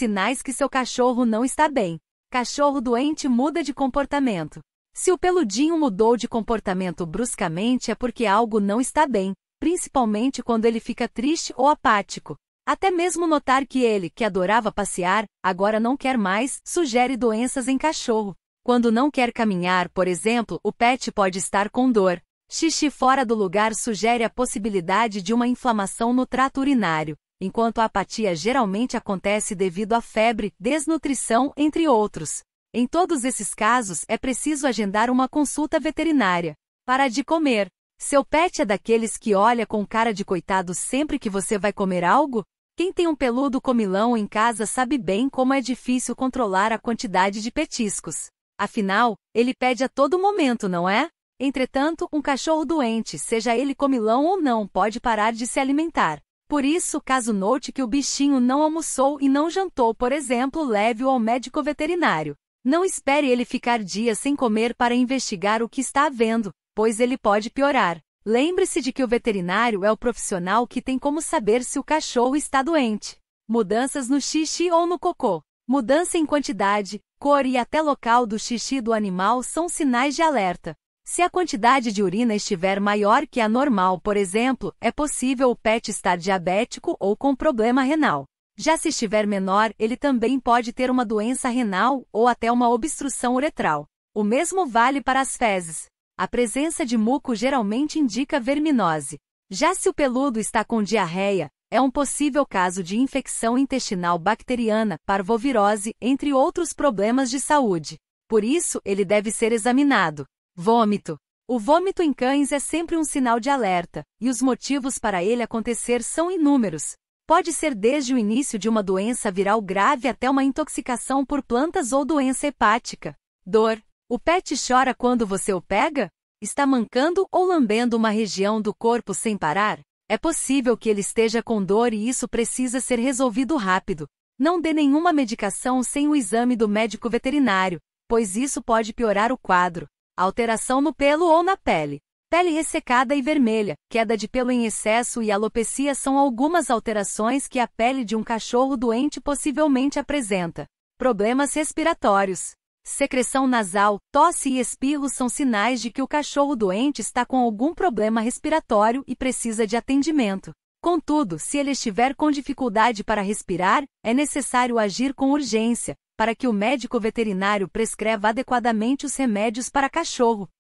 sinais que seu cachorro não está bem. Cachorro doente muda de comportamento. Se o peludinho mudou de comportamento bruscamente é porque algo não está bem, principalmente quando ele fica triste ou apático. Até mesmo notar que ele, que adorava passear, agora não quer mais, sugere doenças em cachorro. Quando não quer caminhar, por exemplo, o pet pode estar com dor. Xixi fora do lugar sugere a possibilidade de uma inflamação no trato urinário enquanto a apatia geralmente acontece devido à febre, desnutrição, entre outros. Em todos esses casos, é preciso agendar uma consulta veterinária. Para de comer. Seu pet é daqueles que olha com cara de coitado sempre que você vai comer algo? Quem tem um peludo comilão em casa sabe bem como é difícil controlar a quantidade de petiscos. Afinal, ele pede a todo momento, não é? Entretanto, um cachorro doente, seja ele comilão ou não, pode parar de se alimentar. Por isso, caso note que o bichinho não almoçou e não jantou, por exemplo, leve-o ao médico veterinário. Não espere ele ficar dias sem comer para investigar o que está havendo, pois ele pode piorar. Lembre-se de que o veterinário é o profissional que tem como saber se o cachorro está doente. Mudanças no xixi ou no cocô. Mudança em quantidade, cor e até local do xixi do animal são sinais de alerta. Se a quantidade de urina estiver maior que a normal, por exemplo, é possível o pet estar diabético ou com problema renal. Já se estiver menor, ele também pode ter uma doença renal ou até uma obstrução uretral. O mesmo vale para as fezes. A presença de muco geralmente indica verminose. Já se o peludo está com diarreia, é um possível caso de infecção intestinal bacteriana, parvovirose, entre outros problemas de saúde. Por isso, ele deve ser examinado. Vômito. O vômito em cães é sempre um sinal de alerta, e os motivos para ele acontecer são inúmeros. Pode ser desde o início de uma doença viral grave até uma intoxicação por plantas ou doença hepática. Dor. O pet chora quando você o pega? Está mancando ou lambendo uma região do corpo sem parar? É possível que ele esteja com dor e isso precisa ser resolvido rápido. Não dê nenhuma medicação sem o exame do médico veterinário, pois isso pode piorar o quadro alteração no pelo ou na pele. Pele ressecada e vermelha, queda de pelo em excesso e alopecia são algumas alterações que a pele de um cachorro doente possivelmente apresenta. Problemas respiratórios. Secreção nasal, tosse e espirro são sinais de que o cachorro doente está com algum problema respiratório e precisa de atendimento. Contudo, se ele estiver com dificuldade para respirar, é necessário agir com urgência, para que o médico veterinário prescreva adequadamente os remédios para cachorro,